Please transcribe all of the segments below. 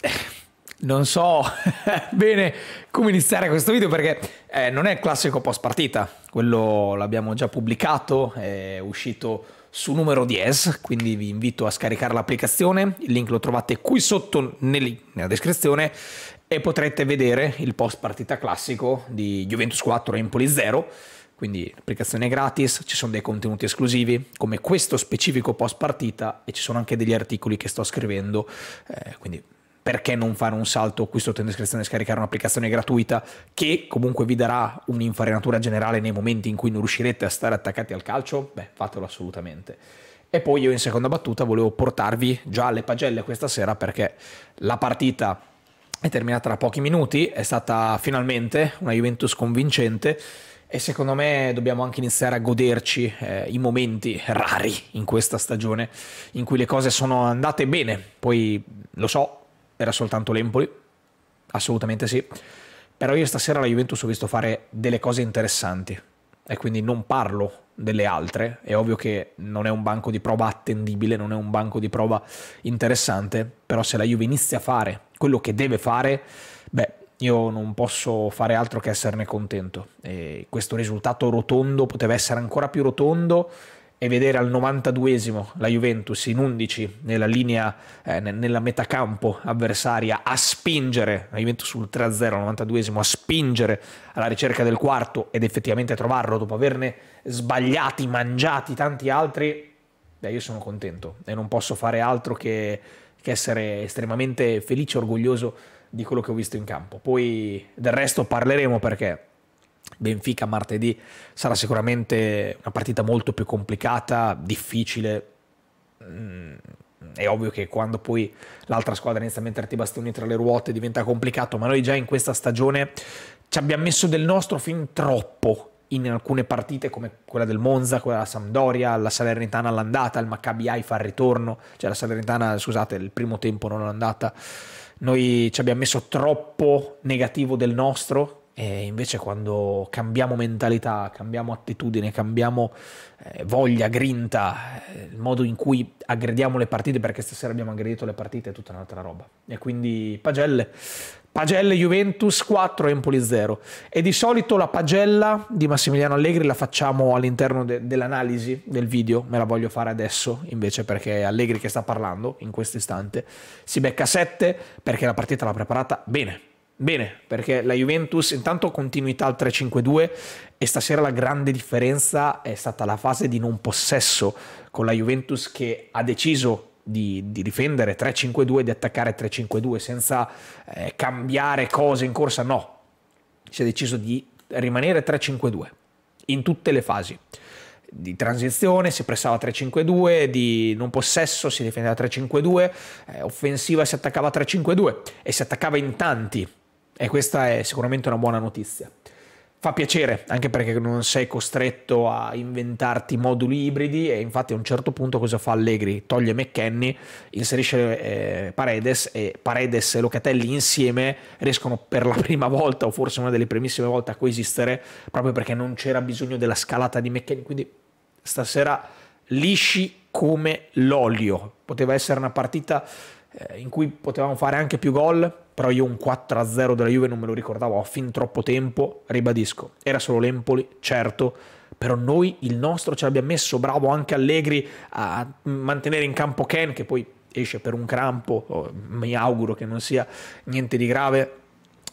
Eh, non so bene come iniziare questo video perché eh, non è il classico post partita, quello l'abbiamo già pubblicato, è uscito su numero 10, quindi vi invito a scaricare l'applicazione, il link lo trovate qui sotto nel, nella descrizione e potrete vedere il post partita classico di Juventus 4 Empoli 0 quindi l'applicazione è gratis, ci sono dei contenuti esclusivi come questo specifico post partita e ci sono anche degli articoli che sto scrivendo, eh, quindi perché non fare un salto qui sotto in descrizione e scaricare un'applicazione gratuita che comunque vi darà un'infarinatura generale nei momenti in cui non riuscirete a stare attaccati al calcio? Beh, fatelo assolutamente. E poi io in seconda battuta volevo portarvi già alle pagelle questa sera perché la partita è terminata tra pochi minuti, è stata finalmente una Juventus convincente e secondo me dobbiamo anche iniziare a goderci eh, i momenti rari in questa stagione in cui le cose sono andate bene. Poi lo so, era soltanto l'Empoli, assolutamente sì. Però io stasera alla Juventus ho visto fare delle cose interessanti e quindi non parlo delle altre. È ovvio che non è un banco di prova attendibile, non è un banco di prova interessante, però se la Juve inizia a fare quello che deve fare, beh, io non posso fare altro che esserne contento. E questo risultato rotondo poteva essere ancora più rotondo e vedere al 92esimo la Juventus in 11 nella linea, eh, nella campo avversaria a spingere, la Juventus sul 3-0 al 92esimo, a spingere alla ricerca del quarto ed effettivamente trovarlo dopo averne sbagliati, mangiati tanti altri, beh io sono contento e non posso fare altro che, che essere estremamente felice e orgoglioso di quello che ho visto in campo. Poi del resto parleremo perché Benfica martedì sarà sicuramente una partita molto più complicata, difficile. Mm, è ovvio che quando poi l'altra squadra inizia a metterti i bastoni tra le ruote diventa complicato, ma noi già in questa stagione ci abbiamo messo del nostro fin troppo in alcune partite come quella del Monza, quella della Sampdoria, la Salernitana all'andata, il Maccabi Haifa al ritorno, cioè la Salernitana, scusate, il primo tempo non all'andata noi ci abbiamo messo troppo negativo del nostro e invece quando cambiamo mentalità, cambiamo attitudine, cambiamo eh, voglia, grinta, eh, il modo in cui aggrediamo le partite, perché stasera abbiamo aggredito le partite è tutta un'altra roba. E quindi pagelle, Pagella Juventus 4, Empoli 0. E di solito la pagella di Massimiliano Allegri la facciamo all'interno de dell'analisi del video, me la voglio fare adesso invece perché è Allegri che sta parlando in questo istante. Si becca 7 perché la partita l'ha preparata bene. Bene, perché la Juventus intanto continuità al 3-5-2 e stasera la grande differenza è stata la fase di non possesso con la Juventus che ha deciso di, di difendere 3-5-2, di attaccare 3-5-2 senza eh, cambiare cose in corsa, no. Si è deciso di rimanere 3-5-2 in tutte le fasi. Di transizione si pressava 3-5-2, di non possesso si difendeva 3-5-2, eh, offensiva si attaccava 3-5-2 e si attaccava in tanti. E questa è sicuramente una buona notizia fa piacere, anche perché non sei costretto a inventarti moduli ibridi e infatti a un certo punto cosa fa Allegri? Toglie McKenny, inserisce eh, Paredes e Paredes e Locatelli insieme riescono per la prima volta o forse una delle primissime volte a coesistere proprio perché non c'era bisogno della scalata di McKenny, quindi stasera lisci come l'olio, poteva essere una partita eh, in cui potevamo fare anche più gol, però io un 4-0 della Juve non me lo ricordavo ho fin troppo tempo, ribadisco, era solo l'Empoli, certo, però noi il nostro ce l'abbiamo messo, bravo anche Allegri a mantenere in campo Ken che poi esce per un crampo, mi auguro che non sia niente di grave.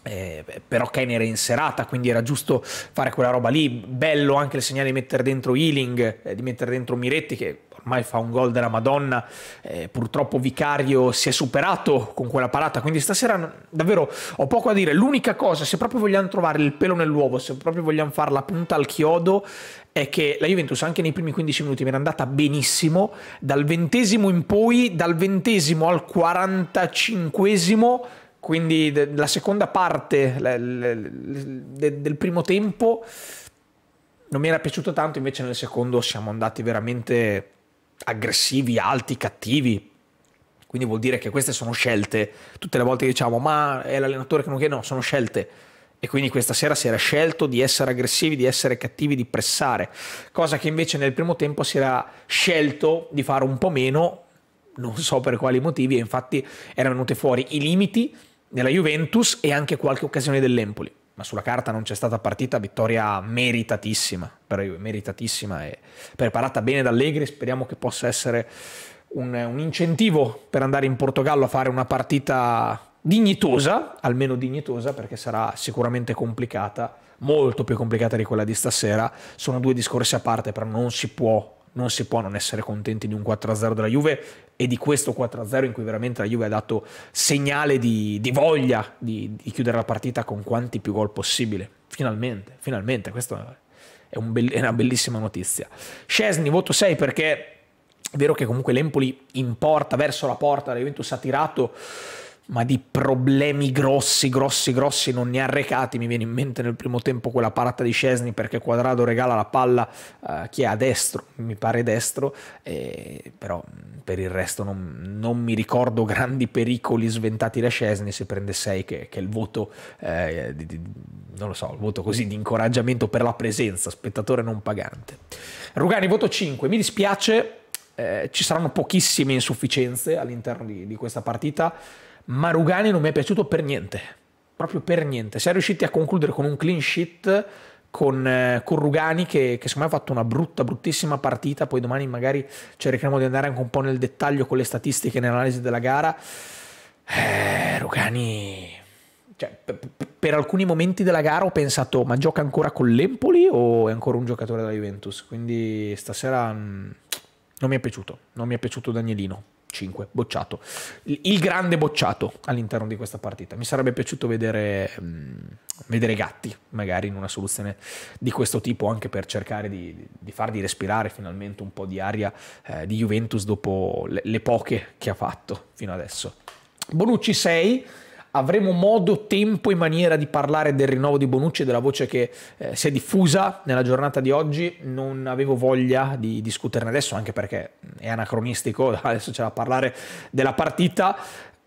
Eh, però Ken era in serata quindi era giusto fare quella roba lì bello anche il segnale di mettere dentro Healing eh, di mettere dentro Miretti che mai fa un gol della Madonna, eh, purtroppo Vicario si è superato con quella parata, quindi stasera davvero ho poco a dire, l'unica cosa, se proprio vogliamo trovare il pelo nell'uovo, se proprio vogliamo fare la punta al chiodo, è che la Juventus anche nei primi 15 minuti mi era andata benissimo, dal ventesimo in poi, dal ventesimo al quarantacinquesimo, quindi la seconda parte del primo tempo non mi era piaciuto tanto, invece nel secondo siamo andati veramente aggressivi, alti, cattivi. Quindi vuol dire che queste sono scelte. Tutte le volte diciamo, ma è l'allenatore che non chiede, no, sono scelte. E quindi questa sera si era scelto di essere aggressivi, di essere cattivi, di pressare, cosa che invece nel primo tempo si era scelto di fare un po' meno, non so per quali motivi, e infatti erano venute fuori i limiti della Juventus e anche qualche occasione dell'Empoli ma sulla carta non c'è stata partita, vittoria meritatissima per Juve, meritatissima e preparata bene da Allegri, speriamo che possa essere un, un incentivo per andare in Portogallo a fare una partita dignitosa, almeno dignitosa perché sarà sicuramente complicata, molto più complicata di quella di stasera, sono due discorsi a parte, però non si può non si può non essere contenti di un 4-0 della Juve e di questo 4-0 in cui veramente la Juve ha dato segnale di, di voglia di, di, chiudere la partita con quanti più gol possibile. Finalmente, finalmente, questa è, un be- è una bellissima notizia. Scesni, voto 6 perché è vero che comunque l'Empoli in porta, verso la porta, la Juventus ha tirato ma di problemi grossi, grossi, grossi non ne ha recati. Mi viene in mente nel primo tempo quella parata di Scesni perché Quadrado regala la palla uh, chi è a destro, mi pare destro, e, però mm, per il resto non, non, mi ricordo grandi pericoli sventati da Scesni. Se prende 6, che, che, è il voto, eh, di, di, non lo so, il voto così di incoraggiamento per la presenza, spettatore non pagante. Rugani, voto 5. Mi dispiace, eh, ci saranno pochissime insufficienze all'interno di, di questa partita Marugani non mi è piaciuto per niente, proprio per niente. Si è riusciti a concludere con un clean sheet con, eh, con Rugani che, che, secondo me ha fatto una brutta, bruttissima partita, poi domani magari cercheremo di andare anche un po' nel dettaglio con le statistiche e nell'analisi della gara. Eh, Rugani cioè, per, alcuni momenti della gara ho pensato ma gioca ancora con l'Empoli o è ancora un giocatore della Juventus quindi stasera mm, non mi è piaciuto non mi è piaciuto Danielino 5, bocciato. Il grande bocciato all'interno di questa partita. Mi sarebbe piaciuto vedere, mm, vedere Gatti, magari in una soluzione di questo tipo, anche per cercare di, di fargli respirare finalmente un po' di aria eh, di Juventus dopo le, le poche che ha fatto fino adesso. Bonucci 6 avremo modo, tempo e maniera di parlare del rinnovo di Bonucci e della voce che eh, si è diffusa nella giornata di oggi. Non avevo voglia di discuterne adesso, anche perché è anacronistico, adesso c'è da parlare della partita.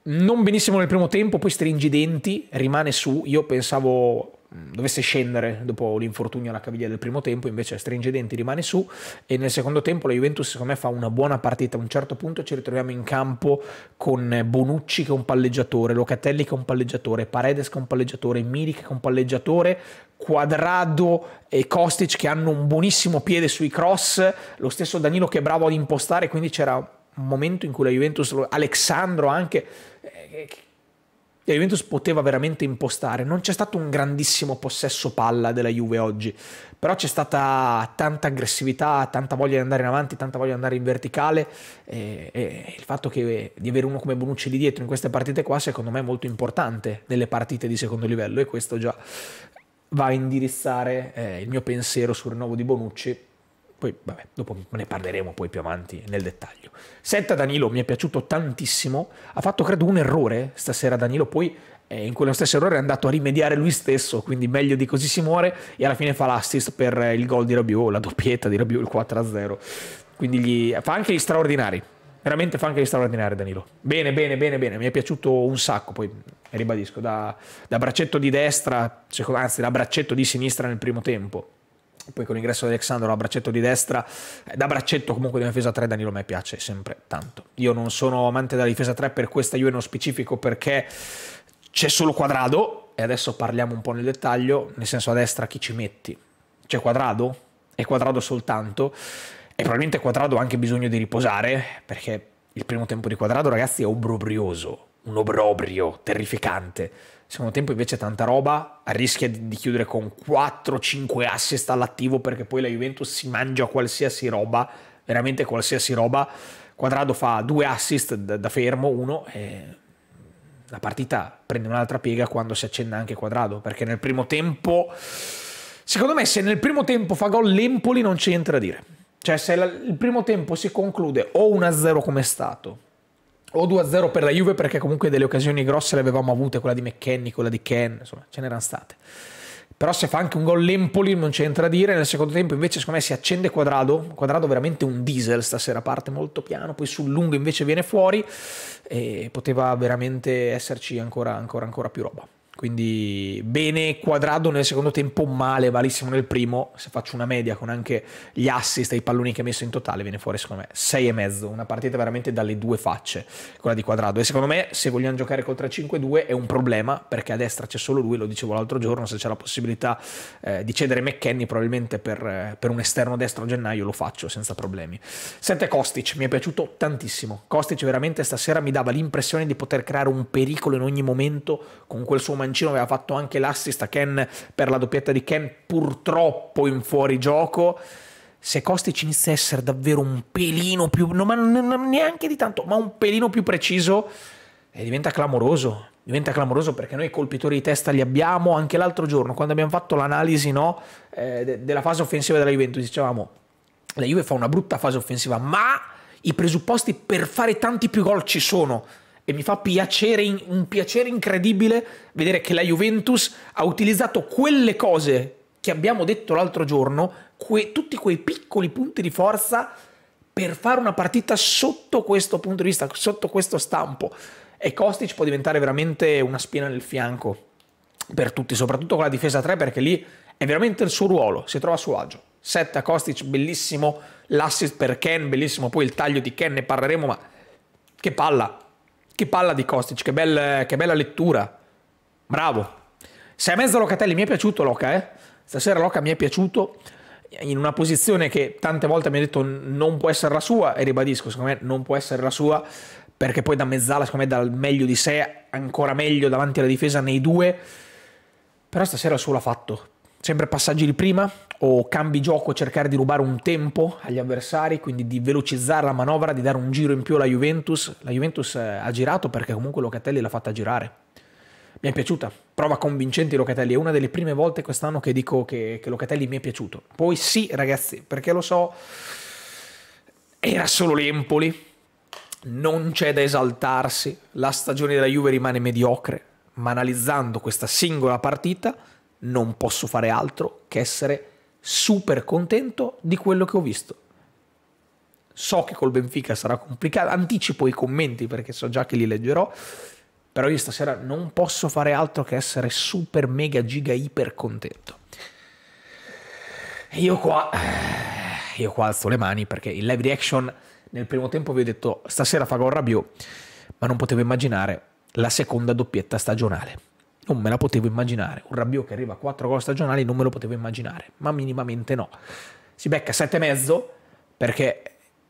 Non benissimo nel primo tempo, poi stringi i denti, rimane su. Io pensavo Mm, dovesse scendere dopo l'infortunio alla caviglia del primo tempo, invece stringe i denti, rimane su e nel secondo tempo la Juventus secondo me fa una buona partita, a un certo punto ci ritroviamo in campo con Bonucci che è un palleggiatore, Locatelli che è un palleggiatore, Paredes che è un palleggiatore, Milik che è un palleggiatore, Quadrado e Kostic che hanno un buonissimo piede sui cross, lo stesso Danilo che è bravo ad impostare, quindi c'era un momento in cui la Juventus, Alexandro anche, eh, la Juventus poteva veramente impostare. Non c'è stato un grandissimo possesso palla della Juve oggi, però c'è stata tanta aggressività, tanta voglia di andare in avanti, tanta voglia di andare in verticale e, e il fatto che, di avere uno come Bonucci lì dietro in queste partite qua secondo me è molto importante nelle partite di secondo livello e questo già va a indirizzare eh, il mio pensiero sul rinnovo di Bonucci poi, vabbè, dopo ne parleremo poi più avanti nel dettaglio. Setta Danilo mi è piaciuto tantissimo. Ha fatto, credo, un errore stasera Danilo, poi eh, in quello stesso errore è andato a rimediare lui stesso, quindi meglio di così si muore. E alla fine fa l'assist per il gol di Rabiot, la doppietta di Rabiot, il 4-0. Quindi gli... fa anche gli straordinari, veramente fa anche gli straordinari Danilo. Bene, bene, bene, bene, mi è piaciuto un sacco, poi ribadisco, da, da braccetto di destra, anzi da braccetto di sinistra nel primo tempo, poi con l'ingresso di Alexandro a braccetto di destra, eh, da braccetto comunque di una difesa 3 Danilo a me piace sempre tanto. Io non sono amante della difesa 3 per questa Juve nello specifico perché c'è solo Quadrado e adesso parliamo un po' nel dettaglio, nel senso a destra chi ci metti? C'è Quadrado? È Quadrado soltanto? E probabilmente Quadrado ha anche bisogno di riposare perché il primo tempo di Quadrado ragazzi è obbrobrioso un obbrobrio terrificante. Secondo tempo invece tanta roba, rischia di chiudere con 4-5 assist all'attivo perché poi la Juventus si mangia qualsiasi roba, veramente qualsiasi roba. Quadrado fa due assist da, fermo, uno, e la partita prende un'altra piega quando si accenna anche Quadrado, perché nel primo tempo, secondo me se nel primo tempo fa gol l'Empoli non c'entra niente dire. Cioè se il primo tempo si conclude o 1-0 come è stato, o 2-0 per la Juve perché comunque delle occasioni grosse le avevamo avute, quella di McKenny, quella di Ken, insomma ce n'erano state. Però se fa anche un gol l'Empoli non c'entra a dire, nel secondo tempo invece secondo me si accende Quadrado, Quadrado veramente un diesel stasera, parte molto piano, poi sul lungo invece viene fuori e poteva veramente esserci ancora, ancora, ancora più roba. Quindi bene quadrado nel secondo tempo, male valissimo nel primo. Se faccio una media con anche gli assist e i palloni che ha messo in totale, viene fuori secondo me 6,5. Una partita veramente dalle due facce, quella di quadrado. E secondo me, se vogliamo giocare col 3-5-2 è un problema, perché a destra c'è solo lui, lo dicevo l'altro giorno, se c'è la possibilità eh, di cedere McKenny probabilmente per, eh, per, un esterno destro a gennaio lo faccio senza problemi. 7 Kostic, mi è piaciuto tantissimo. Kostic veramente stasera mi dava l'impressione di poter creare un pericolo in ogni momento con quel suo Mancino aveva fatto anche l'assist a Ken per la doppietta di Ken purtroppo in fuorigioco se Kostic inizia a essere davvero un pelino più no, ma neanche di tanto ma un pelino più preciso e diventa clamoroso diventa clamoroso perché noi colpitori di testa li abbiamo anche l'altro giorno quando abbiamo fatto l'analisi no, eh, de della fase offensiva della Juventus dicevamo la Juve fa una brutta fase offensiva ma i presupposti per fare tanti più gol ci sono e mi fa piacere, un piacere incredibile vedere che la Juventus ha utilizzato quelle cose che abbiamo detto l'altro giorno, que, tutti quei piccoli punti di forza per fare una partita sotto questo punto di vista, sotto questo stampo. E Kostic può diventare veramente una spina nel fianco per tutti, soprattutto con la difesa 3 perché lì è veramente il suo ruolo, si trova a suo agio. 7 a Kostic, bellissimo, l'assist per Ken, bellissimo, poi il taglio di Ken, ne parleremo, ma che palla, che palla di Kostic, che, bel, che bella lettura. Bravo. Sei a mezzo Locatelli, mi è piaciuto Loca, eh? Stasera Loca mi è piaciuto in una posizione che tante volte mi ha detto non può essere la sua e ribadisco, secondo me non può essere la sua perché poi da mezzala, secondo me, dal meglio di sé, ancora meglio davanti alla difesa nei due. Però stasera il suo l'ha fatto sempre passaggi di prima o cambi gioco cercare di rubare un tempo agli avversari, quindi di velocizzare la manovra, di dare un giro in più alla Juventus. La Juventus eh, ha girato perché comunque Locatelli l'ha fatta girare. Mi è piaciuta, prova convincente Locatelli, è una delle prime volte quest'anno che dico che, che Locatelli mi è piaciuto. Poi sì ragazzi, perché lo so, era solo l'Empoli, non c'è da esaltarsi, la stagione della Juve rimane mediocre, ma analizzando questa singola partita non posso fare altro che essere super contento di quello che ho visto. So che col Benfica sarà complicato, anticipo i commenti perché so già che li leggerò, però io stasera non posso fare altro che essere super mega giga iper contento. io qua, eh, io qua alzo le mani perché in live reaction nel primo tempo vi ho detto stasera fa gol Rabiot, ma non potevo immaginare la seconda doppietta stagionale. Non me la potevo immaginare. Un Rabiot che arriva a 4 gol stagionali non me lo potevo immaginare, ma minimamente no. Si becca e mezzo perché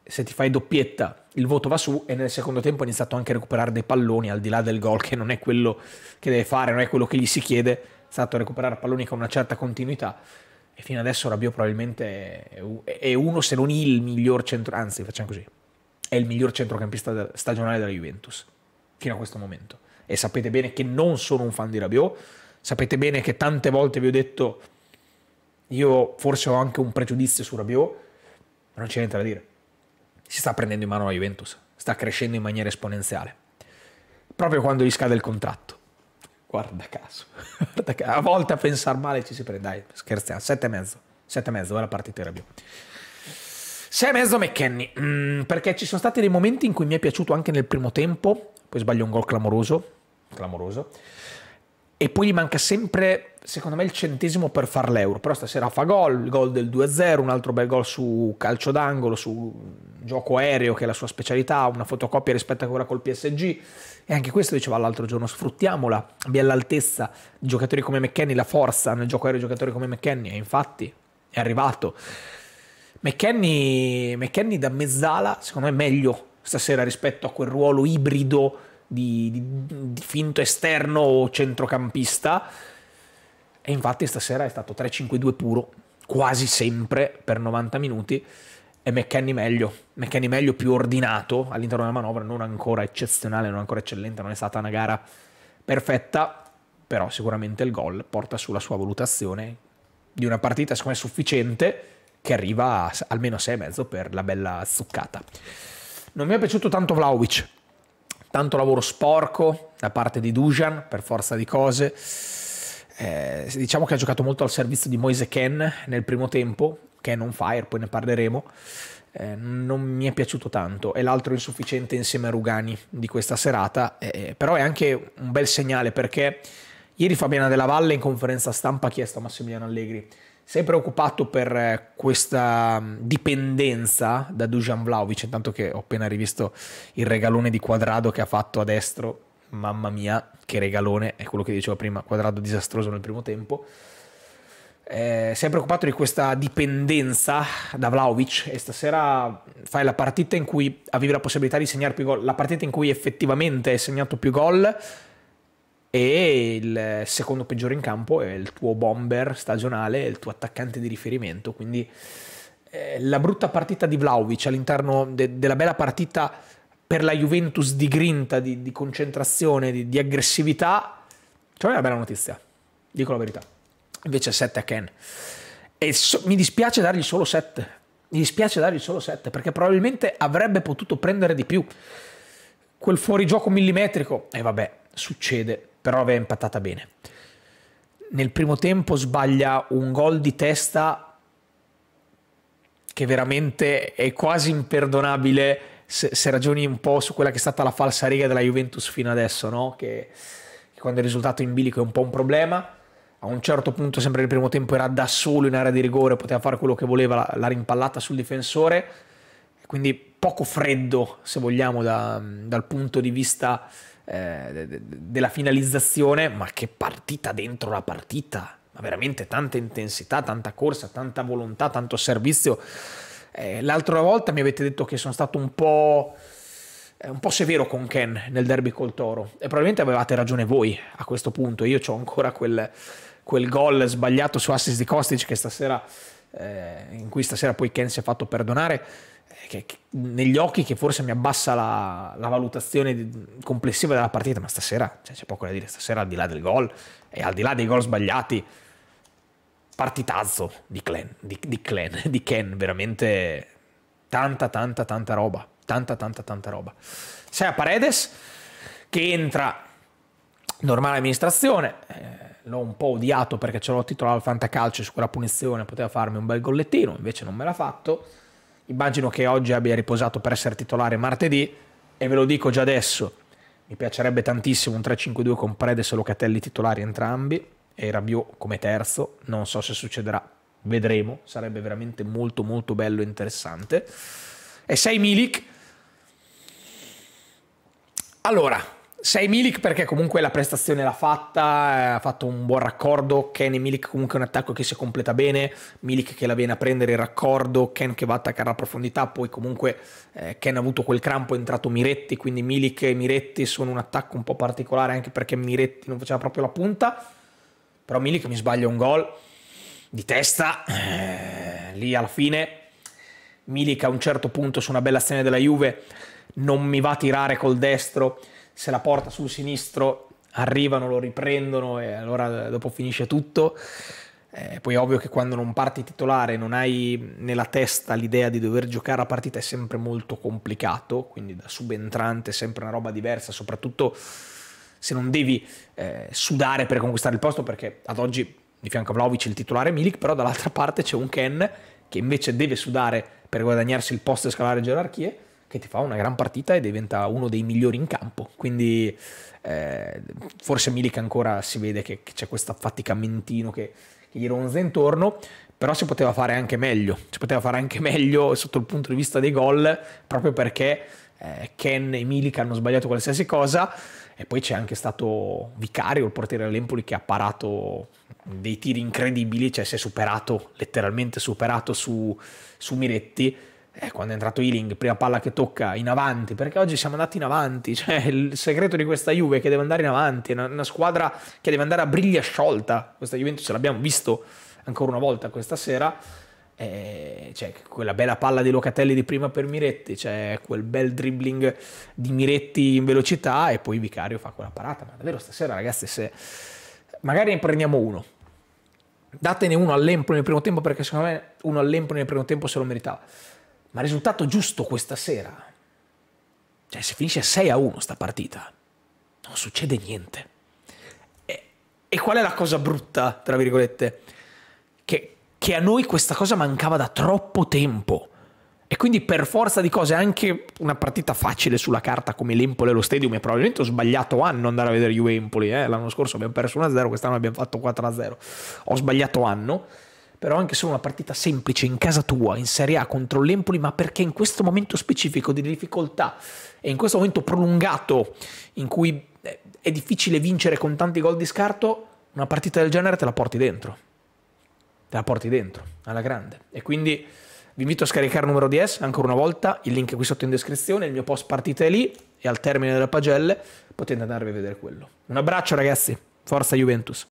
se ti fai doppietta il voto va su e nel secondo tempo ha iniziato anche a recuperare dei palloni al di là del gol che non è quello che deve fare, non è quello che gli si chiede, è stato a recuperare palloni con una certa continuità e fino adesso Rabio probabilmente è uno se non il miglior centro, anzi facciamo così, è il miglior centrocampista stagionale della Juventus fino a questo momento e sapete bene che non sono un fan di Rabiot, sapete bene che tante volte vi ho detto io forse ho anche un pregiudizio su Rabiot, ma non c'è niente da dire. Si sta prendendo in mano la Juventus, sta crescendo in maniera esponenziale. Proprio quando gli scade il contratto. Guarda caso. Guarda caso. A volte a pensare male ci si prende. Dai, scherziamo. Sette e mezzo. Sette e mezzo, ora partita di Rabiot. Sei e mezzo McKenny, mm, perché ci sono stati dei momenti in cui mi è piaciuto anche nel primo tempo, poi sbaglio un gol clamoroso, clamoroso. E poi gli manca sempre, secondo me, il centesimo per far l'euro. Però stasera fa gol, il gol del 2-0, un altro bel gol su calcio d'angolo, su gioco aereo che è la sua specialità, una fotocopia rispetto a quella col PSG. E anche questo diceva l'altro giorno, sfruttiamola, abbia l'altezza, giocatori come McKenny, la forza nel gioco aereo, giocatori come McKenny. E infatti è arrivato. McKenny, McKenny da mezzala, secondo me, è meglio stasera rispetto a quel ruolo ibrido di, di, di finto esterno o centrocampista. E infatti stasera è stato 3-5-2 puro, quasi sempre per 90 minuti. E McKenny meglio, McKenny meglio più ordinato all'interno della manovra, non ancora eccezionale, non ancora eccellente, non è stata una gara perfetta, però sicuramente il gol porta sulla sua valutazione di una partita secondo me sufficiente che arriva a almeno 6,5 per la bella zuccata. Non mi è piaciuto tanto Vlaovic, tanto lavoro sporco da parte di Dujan per forza di cose. Eh, diciamo che ha giocato molto al servizio di Moise Ken nel primo tempo, che è non fire, poi ne parleremo. Eh, non mi è piaciuto tanto. È l'altro insufficiente insieme a Rugani di questa serata, eh, eh però è anche un bel segnale perché ieri Fabiana Della Valle in conferenza stampa ha chiesto a Massimiliano Allegri sei preoccupato per eh, questa mm, dipendenza da Dujan Vlaovic, intanto che ho appena rivisto il regalone di quadrado che ha fatto a destro, mamma mia, che regalone, è quello che dicevo prima, quadrado disastroso nel primo tempo. Eh, sei preoccupato di questa dipendenza da Vlaovic e stasera mm, fai la partita in cui avevi la possibilità di segnare più gol, la partita in cui effettivamente hai segnato più gol e il secondo peggiore in campo è il tuo bomber stagionale, il tuo attaccante di riferimento, quindi eh, la brutta partita di Vlaovic all'interno de- della bella partita per la Juventus di grinta, di, di concentrazione, di, di aggressività, cioè è una bella notizia, dico la verità. Invece 7 a Ken. E so- mi dispiace dargli solo 7, mi dispiace dargli solo 7 perché probabilmente avrebbe potuto prendere di più. Quel fuorigioco millimetrico, e vabbè, succede però aveva impattata bene. Nel primo tempo sbaglia un gol di testa che veramente è quasi imperdonabile se, se ragioni un po' su quella che è stata la falsa riga della Juventus fino adesso, no? che, che quando il risultato in bilico è un po' un problema a un certo punto sempre nel primo tempo era da solo in area di rigore, poteva fare quello che voleva, la, la rimpallata sul difensore, quindi poco freddo se vogliamo da, dal punto di vista eh, della finalizzazione, ma che partita dentro la partita, ma veramente tanta intensità, tanta corsa, tanta volontà, tanto servizio. Eh, l'altra volta mi avete detto che sono stato un po', eh, un po' severo con Ken nel derby col Toro e probabilmente avevate ragione voi a questo punto. Io ho ancora quel, quel gol sbagliato su assist di Kostic che stasera, eh, in cui stasera poi Ken si è fatto perdonare eh, che, che, negli occhi che forse mi abbassa la, la valutazione complessiva della partita, ma stasera cioè, c'è poco da dire, stasera al di là del gol e al di là dei gol sbagliati, partitazzo di Clan, di, di, Clan, di Ken, veramente tanta tanta tanta roba, tanta tanta tanta roba. Sei a Paredes che entra normale amministrazione, eh, l'ho un po' odiato perché ce l'ho titolato al fantacalcio su quella punizione, poteva farmi un bel gollettino, invece non me l'ha fatto immagino che oggi abbia riposato per essere titolare martedì e ve lo dico già adesso, mi piacerebbe tantissimo un 3-5-2 con Predes e Locatelli titolari entrambi e Rabiot come terzo, non so se succederà, vedremo, sarebbe veramente molto molto bello e interessante. E 6 Milik. Allora, 6 Milik perché comunque la prestazione l'ha fatta, eh, ha fatto un buon raccordo, Ken e Milik comunque è un attacco che si completa bene, Milik che la viene a prendere il raccordo, Ken che va a attaccare a profondità, poi comunque eh, Ken ha avuto quel crampo, è entrato Miretti, quindi Milik e Miretti sono un attacco un po' particolare anche perché Miretti non faceva proprio la punta, però Milik mi sbaglia un gol di testa, eh, lì alla fine Milik a un certo punto su una bella azione della Juve non mi va a tirare col destro se la porta sul sinistro arrivano, lo riprendono e allora eh, dopo finisce tutto. Eh, poi è ovvio che quando non parti titolare non hai nella testa l'idea di dover giocare la partita è sempre molto complicato, quindi da subentrante è sempre una roba diversa, soprattutto se non devi eh, sudare per conquistare il posto, perché ad oggi di fianco a Vlaovic il titolare è Milik, però dall'altra parte c'è un Ken che invece deve sudare per guadagnarsi il posto e scalare gerarchie che ti fa una gran partita e diventa uno dei migliori in campo. Quindi eh, forse Milik ancora si vede che, che c'è questo affaticamentino che, che gli ronza intorno, però si poteva fare anche meglio, si poteva fare anche meglio sotto il punto di vista dei gol, proprio perché eh, Ken e Milik hanno sbagliato qualsiasi cosa e poi c'è anche stato Vicario, il portiere dell'Empoli, che ha parato dei tiri incredibili, cioè si è superato, letteralmente superato su, su Miretti eh, quando è entrato Ealing, prima palla che tocca, in avanti, perché oggi siamo andati in avanti, cioè il segreto di questa Juve è che deve andare in avanti, è una, una squadra che deve andare a briglia sciolta, questa Juventus ce l'abbiamo visto ancora una volta questa sera, eh, cioè, quella bella palla di Locatelli di prima per Miretti, cioè quel bel dribbling di Miretti in velocità e poi Vicario fa quella parata, ma davvero stasera ragazzi se... magari ne prendiamo uno, datene uno all'Empoli nel primo tempo perché secondo me uno all'Empoli nel primo tempo se lo meritava ma il risultato giusto questa sera, cioè se finisce 6 a 1 sta partita, non succede niente. E, e qual è la cosa brutta, tra virgolette? Che, che a noi questa cosa mancava da troppo tempo. E quindi per forza di cose anche una partita facile sulla carta come l'Empoli e lo Stadium, e probabilmente ho sbagliato anno andare a vedere Juve Empoli, eh? l'anno scorso abbiamo perso 1-0, quest'anno abbiamo fatto 4-0, ho sbagliato anno, però anche solo una partita semplice in casa tua, in Serie A contro l'Empoli, ma perché in questo momento specifico di difficoltà e in questo momento prolungato in cui eh, è difficile vincere con tanti gol di scarto, una partita del genere te la porti dentro. Te la porti dentro, alla grande. E quindi vi invito a scaricare il numero di S, ancora una volta, il link è qui sotto in descrizione, il mio post partita è lì e al termine della pagella potete andarvi a vedere quello. Un abbraccio ragazzi, forza Juventus.